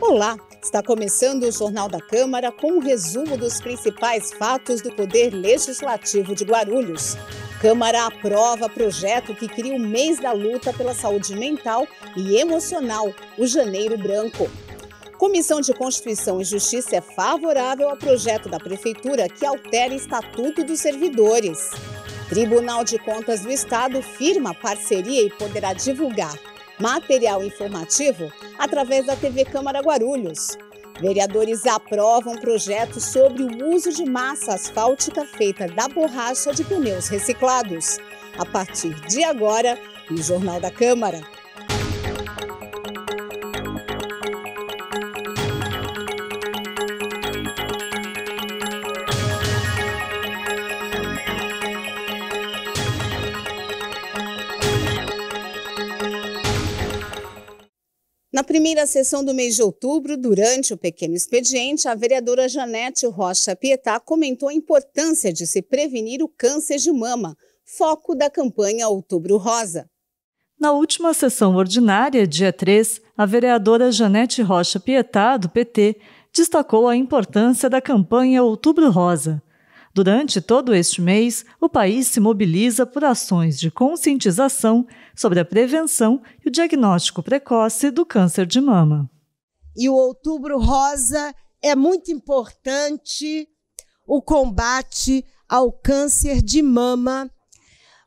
Olá, está começando o Jornal da Câmara com um resumo dos principais fatos do Poder Legislativo de Guarulhos. Câmara aprova projeto que cria o mês da luta pela saúde mental e emocional, o Janeiro Branco. Comissão de Constituição e Justiça é favorável ao projeto da Prefeitura que altera Estatuto dos Servidores. Tribunal de Contas do Estado firma parceria e poderá divulgar material informativo através da TV Câmara Guarulhos. Vereadores aprovam projeto sobre o uso de massa asfáltica feita da borracha de pneus reciclados. A partir de agora, no Jornal da Câmara. Na primeira sessão do mês de outubro, durante o pequeno expediente, a vereadora Janete Rocha Pietá comentou a importância de se prevenir o câncer de mama, foco da campanha Outubro Rosa. Na última sessão ordinária, dia 3, a vereadora Janete Rocha Pietá, do PT, destacou a importância da campanha Outubro Rosa. Durante todo este mês, o país se mobiliza por ações de conscientização sobre a prevenção e o diagnóstico precoce do câncer de mama. E o Outubro Rosa é muito importante o combate ao câncer de mama.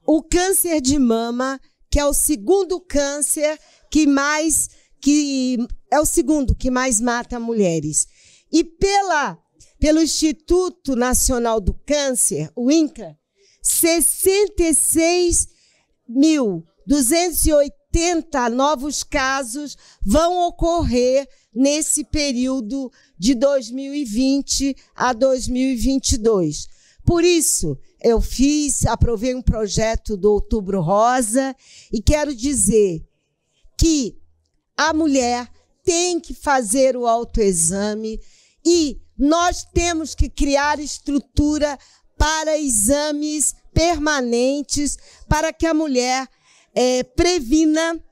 O câncer de mama, que é o segundo câncer que mais que é o segundo que mais mata mulheres. E pela pelo Instituto Nacional do Câncer, o INCA, 66.280 novos casos vão ocorrer nesse período de 2020 a 2022. Por isso, eu fiz, aprovei um projeto do Outubro Rosa e quero dizer que a mulher tem que fazer o autoexame e nós temos que criar estrutura para exames permanentes para que a mulher é, previna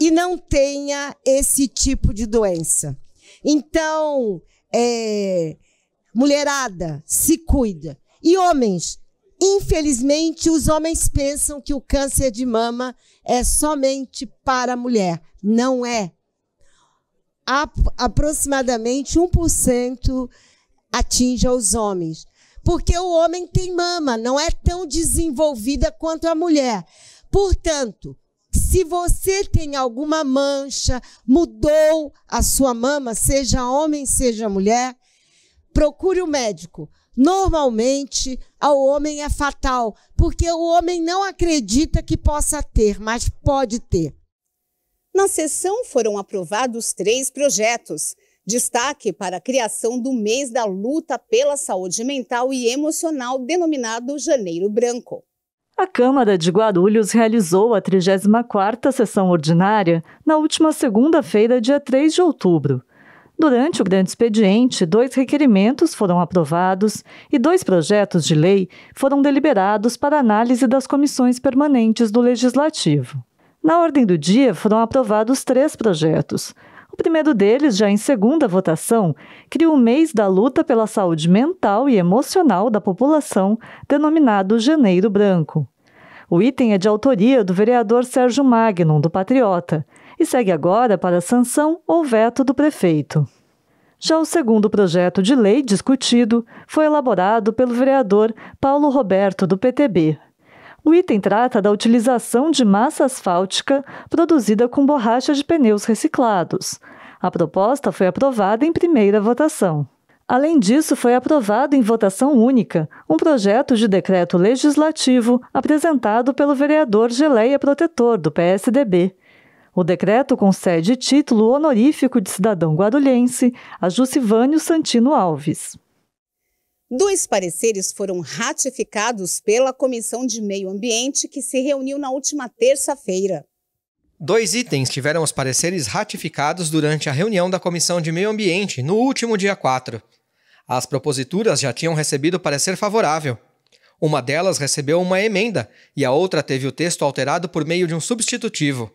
e não tenha esse tipo de doença. Então, é, mulherada, se cuida. E homens, infelizmente, os homens pensam que o câncer de mama é somente para a mulher. Não é. aproximadamente 1% atinja os homens. Porque o homem tem mama, não é tão desenvolvida quanto a mulher. Portanto, se você tem alguma mancha, mudou a sua mama, seja homem, seja mulher, procure o um médico. Normalmente, ao homem é fatal, porque o homem não acredita que possa ter, mas pode ter. Na sessão foram aprovados três projetos. Destaque para a criação do mês da luta pela saúde mental e emocional, denominado Janeiro Branco. A Câmara de Guarulhos realizou a 34ª sessão ordinária na última segunda-feira, dia 3 de outubro. Durante o grande expediente, dois requerimentos foram aprovados e dois projetos de lei foram deliberados para análise das comissões permanentes do Legislativo. Na ordem do dia foram aprovados três projetos: o primeiro deles, já em segunda votação, cria o mês da luta pela saúde mental e emocional da população, denominado Janeiro Branco. O item é de autoria do vereador Sérgio Magnum, do Patriota, e segue agora para sanção ou veto do prefeito. Já o segundo projeto de lei discutido foi elaborado pelo vereador Paulo Roberto, do PTB, o item trata da utilização de massa asfáltica produzida com borracha de pneus reciclados. A proposta foi aprovada em primeira votação. Além disso, foi aprovado em votação única um projeto de decreto legislativo apresentado pelo vereador Geleia Protetor, do PSDB. O decreto concede título honorífico de cidadão guarulhense a Jucivânio Santino Alves. Dois pareceres foram ratificados pela Comissão de Meio Ambiente, que se reuniu na última terça-feira. Dois itens tiveram os pareceres ratificados durante a reunião da Comissão de Meio Ambiente, no último dia 4. As proposituras já tinham recebido parecer favorável. Uma delas recebeu uma emenda e a outra teve o texto alterado por meio de um substitutivo.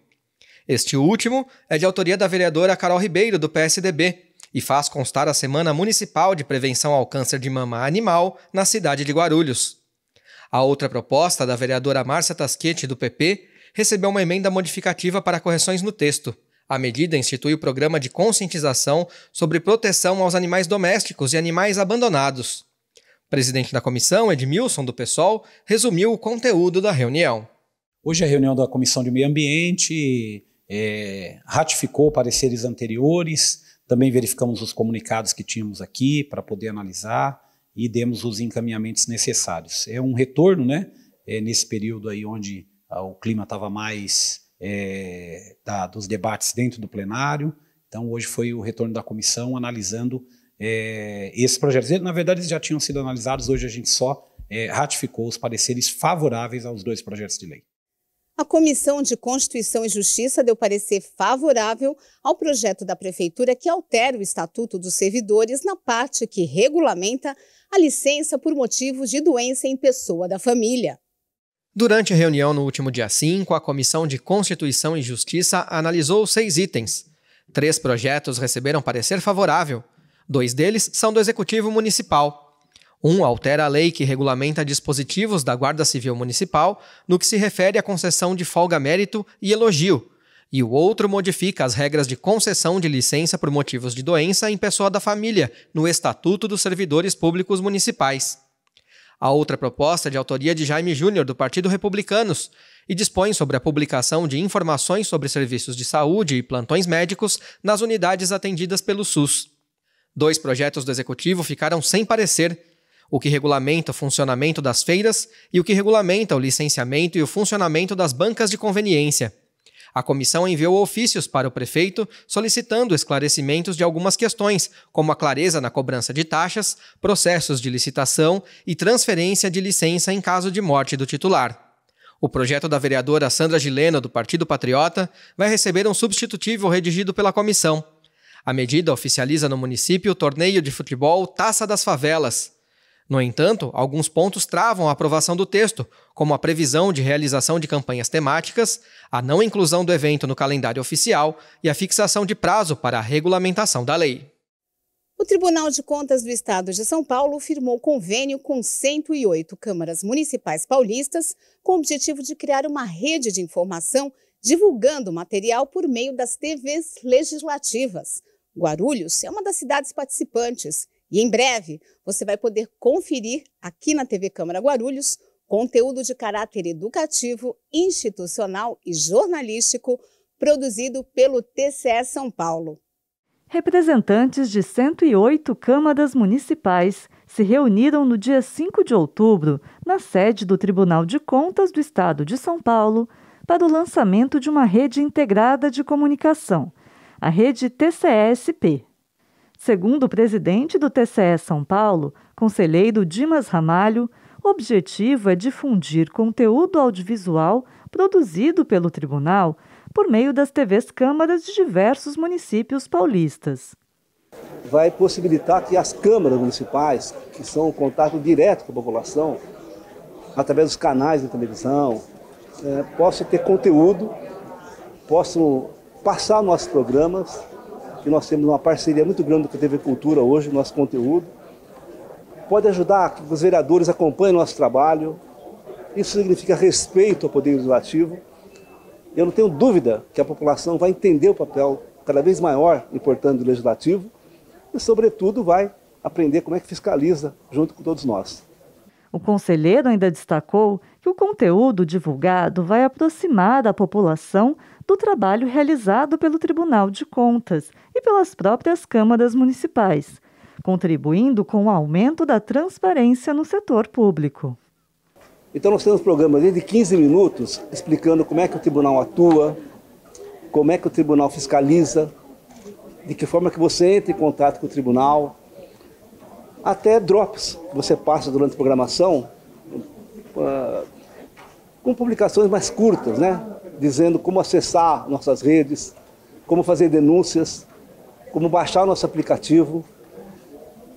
Este último é de autoria da vereadora Carol Ribeiro, do PSDB, e faz constar a Semana Municipal de Prevenção ao Câncer de Mama Animal na cidade de Guarulhos. A outra proposta, da vereadora Márcia Tasquete, do PP, recebeu uma emenda modificativa para correções no texto. A medida institui o programa de conscientização sobre proteção aos animais domésticos e animais abandonados. O presidente da comissão, Edmilson, do PSOL, resumiu o conteúdo da reunião. Hoje é a reunião da Comissão de Meio Ambiente é, ratificou pareceres anteriores, também verificamos os comunicados que tínhamos aqui para poder analisar e demos os encaminhamentos necessários. É um retorno, né? É nesse período aí onde ah, o clima estava mais é, da, dos debates dentro do plenário. Então, hoje foi o retorno da comissão analisando é, esses projetos. Na verdade, eles já tinham sido analisados, hoje a gente só é, ratificou os pareceres favoráveis aos dois projetos de lei a Comissão de Constituição e Justiça deu parecer favorável ao projeto da Prefeitura que altera o Estatuto dos Servidores na parte que regulamenta a licença por motivos de doença em pessoa da família. Durante a reunião no último dia 5, a Comissão de Constituição e Justiça analisou seis itens. Três projetos receberam parecer favorável. Dois deles são do Executivo Municipal. Um altera a lei que regulamenta dispositivos da Guarda Civil Municipal no que se refere à concessão de folga-mérito e elogio, e o outro modifica as regras de concessão de licença por motivos de doença em pessoa da família no Estatuto dos Servidores Públicos Municipais. A outra proposta é de autoria de Jaime Júnior, do Partido Republicanos, e dispõe sobre a publicação de informações sobre serviços de saúde e plantões médicos nas unidades atendidas pelo SUS. Dois projetos do Executivo ficaram sem parecer o que regulamenta o funcionamento das feiras e o que regulamenta o licenciamento e o funcionamento das bancas de conveniência. A comissão enviou ofícios para o prefeito solicitando esclarecimentos de algumas questões, como a clareza na cobrança de taxas, processos de licitação e transferência de licença em caso de morte do titular. O projeto da vereadora Sandra Gilena, do Partido Patriota, vai receber um substitutivo redigido pela comissão. A medida oficializa no município o torneio de futebol Taça das Favelas. No entanto, alguns pontos travam a aprovação do texto, como a previsão de realização de campanhas temáticas, a não inclusão do evento no calendário oficial e a fixação de prazo para a regulamentação da lei. O Tribunal de Contas do Estado de São Paulo firmou convênio com 108 câmaras municipais paulistas com o objetivo de criar uma rede de informação divulgando material por meio das TVs legislativas. Guarulhos é uma das cidades participantes e em breve você vai poder conferir aqui na TV Câmara Guarulhos conteúdo de caráter educativo, institucional e jornalístico produzido pelo TCE São Paulo. Representantes de 108 câmaras municipais se reuniram no dia 5 de outubro, na sede do Tribunal de Contas do Estado de São Paulo, para o lançamento de uma rede integrada de comunicação, a rede TCSP. Segundo o presidente do TCE São Paulo, conselheiro Dimas Ramalho, o objetivo é difundir conteúdo audiovisual produzido pelo tribunal por meio das TVs câmaras de diversos municípios paulistas. Vai possibilitar que as câmaras municipais, que são o contato direto com a população, através dos canais de televisão, é, possam ter conteúdo, possam passar nossos programas que nós temos uma parceria muito grande com a TV Cultura hoje, nosso conteúdo. Pode ajudar que os vereadores acompanhem nosso trabalho. Isso significa respeito ao poder legislativo. Eu não tenho dúvida que a população vai entender o papel cada vez maior importante do legislativo e, sobretudo, vai aprender como é que fiscaliza junto com todos nós. O conselheiro ainda destacou que o conteúdo divulgado vai aproximar a população do trabalho realizado pelo Tribunal de Contas e pelas próprias câmaras municipais, contribuindo com o aumento da transparência no setor público. Então nós temos programas de 15 minutos explicando como é que o tribunal atua, como é que o tribunal fiscaliza, de que forma que você entra em contato com o tribunal, até drops que você passa durante a programação, ah, com publicações mais curtas, né? dizendo como acessar nossas redes, como fazer denúncias, como baixar nosso aplicativo.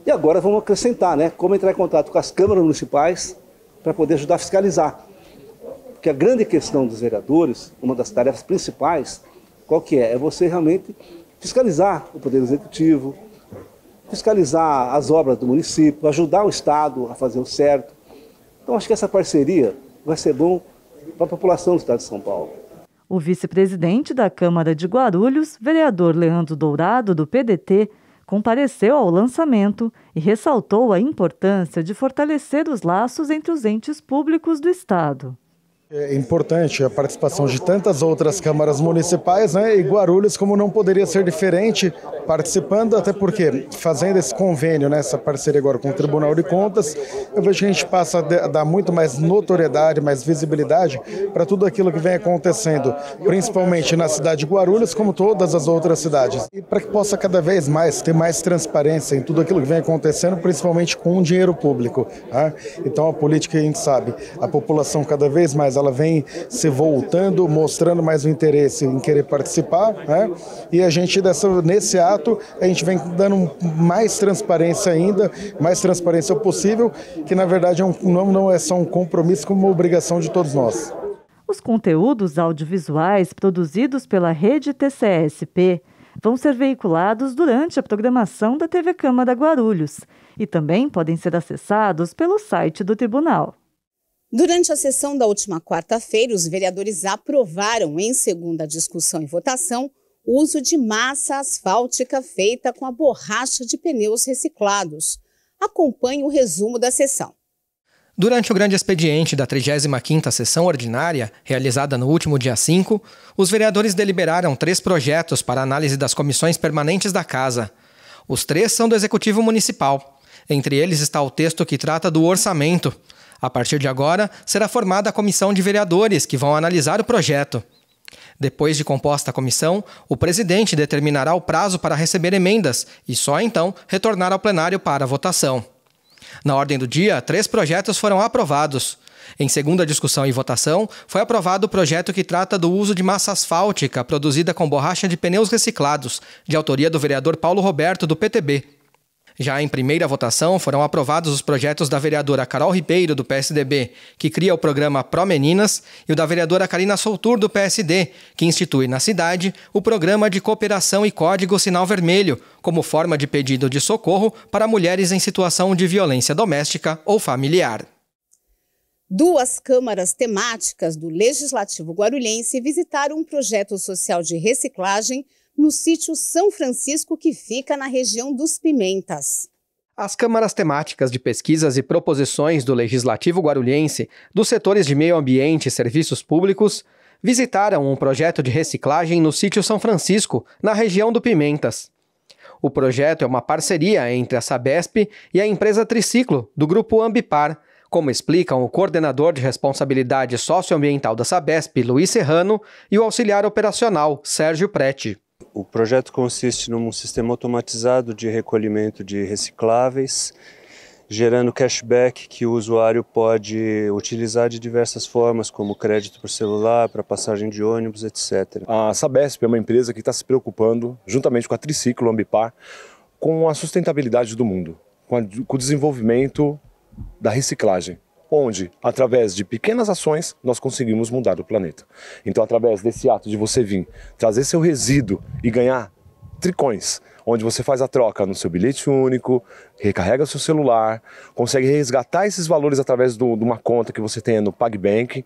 E agora vamos acrescentar, né? Como entrar em contato com as câmaras municipais para poder ajudar a fiscalizar. Porque a grande questão dos vereadores, uma das tarefas principais, qual que é? É você realmente fiscalizar o poder executivo, fiscalizar as obras do município, ajudar o Estado a fazer o certo. Então acho que essa parceria vai ser bom para a população do Estado de São Paulo. O vice-presidente da Câmara de Guarulhos, vereador Leandro Dourado, do PDT, compareceu ao lançamento e ressaltou a importância de fortalecer os laços entre os entes públicos do Estado. É importante a participação de tantas outras câmaras municipais, né? E Guarulhos, como não poderia ser diferente, participando, até porque fazendo esse convênio, né, essa parceria agora com o Tribunal de Contas, eu vejo que a gente passa a dar muito mais notoriedade, mais visibilidade para tudo aquilo que vem acontecendo, principalmente na cidade de Guarulhos, como todas as outras cidades. E para que possa cada vez mais ter mais transparência em tudo aquilo que vem acontecendo, principalmente com o dinheiro público. Né? Então a política, a gente sabe, a população cada vez mais ela vem se voltando, mostrando mais o interesse em querer participar, né? E a gente dessa, nesse ato a gente vem dando mais transparência ainda, mais transparência possível, que na verdade é um, não, não é só um compromisso, como uma obrigação de todos nós. Os conteúdos audiovisuais produzidos pela rede TCSP vão ser veiculados durante a programação da TV Câmara Guarulhos e também podem ser acessados pelo site do tribunal. Durante a sessão da última quarta-feira, os vereadores aprovaram, em segunda discussão e votação, o uso de massa asfáltica feita com a borracha de pneus reciclados. Acompanhe o resumo da sessão. Durante o grande expediente da 35ª sessão ordinária, realizada no último dia 5, os vereadores deliberaram três projetos para análise das comissões permanentes da casa. Os três são do Executivo Municipal. Entre eles está o texto que trata do orçamento. A partir de agora, será formada a comissão de vereadores que vão analisar o projeto. Depois de composta a comissão, o presidente determinará o prazo para receber emendas e só então retornar ao plenário para votação. Na ordem do dia, três projetos foram aprovados. Em segunda discussão e votação, foi aprovado o projeto que trata do uso de massa asfáltica produzida com borracha de pneus reciclados, de autoria do vereador Paulo Roberto, do PTB. Já em primeira votação, foram aprovados os projetos da vereadora Carol Ribeiro, do PSDB, que cria o programa Pro Meninas, e o da vereadora Karina Soutur, do PSD, que institui na cidade o programa de cooperação e código Sinal Vermelho, como forma de pedido de socorro para mulheres em situação de violência doméstica ou familiar. Duas câmaras temáticas do Legislativo Guarulhense visitaram um projeto social de reciclagem no sítio São Francisco, que fica na região dos Pimentas. As câmaras temáticas de pesquisas e proposições do Legislativo Guarulhense, dos setores de meio ambiente e serviços públicos, visitaram um projeto de reciclagem no sítio São Francisco, na região do Pimentas. O projeto é uma parceria entre a Sabesp e a empresa Triciclo, do grupo Ambipar, como explicam o coordenador de responsabilidade socioambiental da Sabesp, Luiz Serrano, e o auxiliar operacional, Sérgio Prete. O projeto consiste num sistema automatizado de recolhimento de recicláveis, gerando cashback que o usuário pode utilizar de diversas formas, como crédito por celular, para passagem de ônibus, etc. A Sabesp é uma empresa que está se preocupando, juntamente com a Triciclo Ambipar, com a sustentabilidade do mundo, com, a, com o desenvolvimento da reciclagem onde, através de pequenas ações, nós conseguimos mudar o planeta. Então, através desse ato de você vir trazer seu resíduo e ganhar tricões, onde você faz a troca no seu bilhete único, recarrega o seu celular, consegue resgatar esses valores através do, de uma conta que você tenha no PagBank,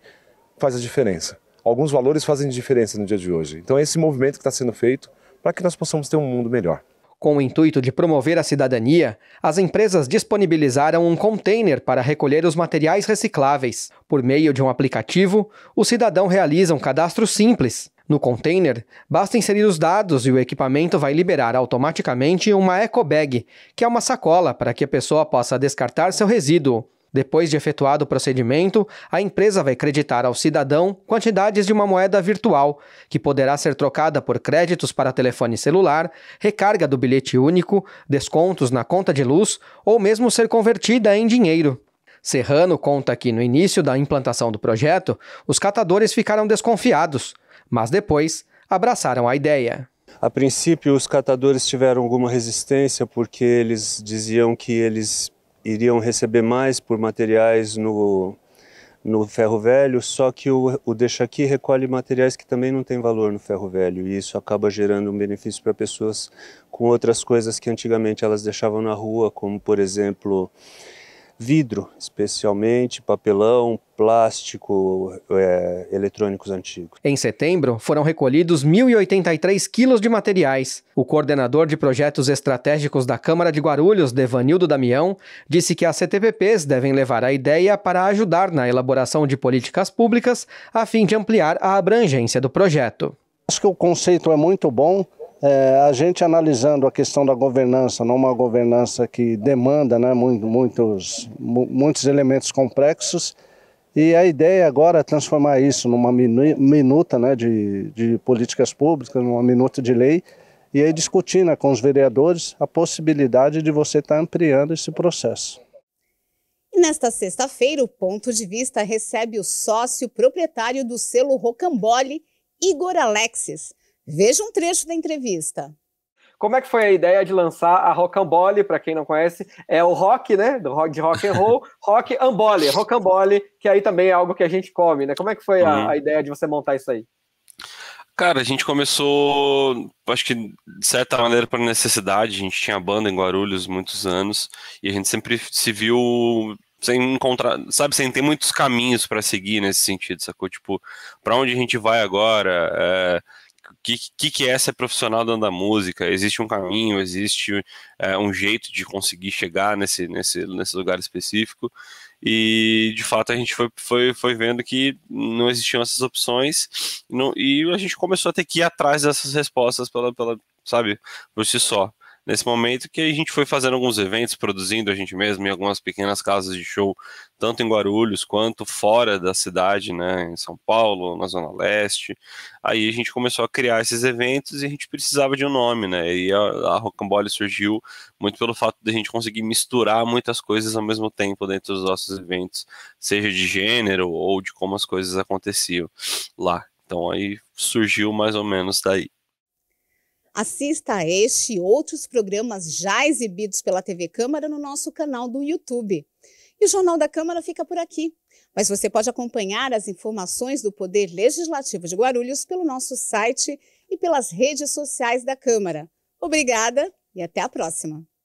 faz a diferença. Alguns valores fazem diferença no dia de hoje. Então é esse movimento que está sendo feito para que nós possamos ter um mundo melhor. Com o intuito de promover a cidadania, as empresas disponibilizaram um container para recolher os materiais recicláveis. Por meio de um aplicativo, o cidadão realiza um cadastro simples. No container, basta inserir os dados e o equipamento vai liberar automaticamente uma eco bag, que é uma sacola para que a pessoa possa descartar seu resíduo. Depois de efetuado o procedimento, a empresa vai creditar ao cidadão quantidades de uma moeda virtual, que poderá ser trocada por créditos para telefone celular, recarga do bilhete único, descontos na conta de luz ou mesmo ser convertida em dinheiro. Serrano conta que no início da implantação do projeto, os catadores ficaram desconfiados, mas depois abraçaram a ideia. A princípio, os catadores tiveram alguma resistência porque eles diziam que eles iriam receber mais por materiais no, no ferro velho, só que o, o deixa aqui recolhe materiais que também não têm valor no ferro velho e isso acaba gerando um benefício para pessoas com outras coisas que antigamente elas deixavam na rua, como por exemplo vidro, especialmente papelão, plástico, é, eletrônicos antigos. Em setembro, foram recolhidos 1.083 quilos de materiais. O coordenador de projetos estratégicos da Câmara de Guarulhos, Devanildo Damião, disse que as CTPPs devem levar a ideia para ajudar na elaboração de políticas públicas a fim de ampliar a abrangência do projeto. Acho que o conceito é muito bom é, a gente analisando a questão da governança, não uma governança que demanda né, muitos, muitos elementos complexos, e a ideia agora é transformar isso numa minuta né, de, de políticas públicas, numa minuta de lei, e aí discutindo né, com os vereadores a possibilidade de você estar tá ampliando esse processo. Nesta sexta-feira, o Ponto de Vista recebe o sócio proprietário do selo Rocambole, Igor Alexis. Veja um trecho da entrevista. Como é que foi a ideia de lançar a Rocambole, para quem não conhece, é o rock, né, do rock de rock and roll, rock ambole, rocambole, que aí também é algo que a gente come, né? Como é que foi a, uhum. a ideia de você montar isso aí? Cara, a gente começou, acho que de certa maneira por necessidade. A gente tinha banda em Guarulhos muitos anos e a gente sempre se viu sem encontrar, sabe, sem ter muitos caminhos para seguir nesse sentido, sacou? Tipo, para onde a gente vai agora? É que, que, que é ser profissional dando da música? Existe um caminho, existe é, um jeito de conseguir chegar nesse, nesse, nesse lugar específico. E de fato a gente foi, foi, foi vendo que não existiam essas opções não, e a gente começou a ter que ir atrás dessas respostas pela, pela sabe, por si só nesse momento que a gente foi fazendo alguns eventos, produzindo a gente mesmo em algumas pequenas casas de show, tanto em Guarulhos quanto fora da cidade, né, em São Paulo, na Zona Leste. Aí a gente começou a criar esses eventos e a gente precisava de um nome, né? E a, a Rocambole surgiu muito pelo fato de a gente conseguir misturar muitas coisas ao mesmo tempo dentro dos nossos eventos, seja de gênero ou de como as coisas aconteciam lá. Então aí surgiu mais ou menos daí. Assista a este e outros programas já exibidos pela TV Câmara no nosso canal do YouTube. E o Jornal da Câmara fica por aqui. Mas você pode acompanhar as informações do Poder Legislativo de Guarulhos pelo nosso site e pelas redes sociais da Câmara. Obrigada e até a próxima!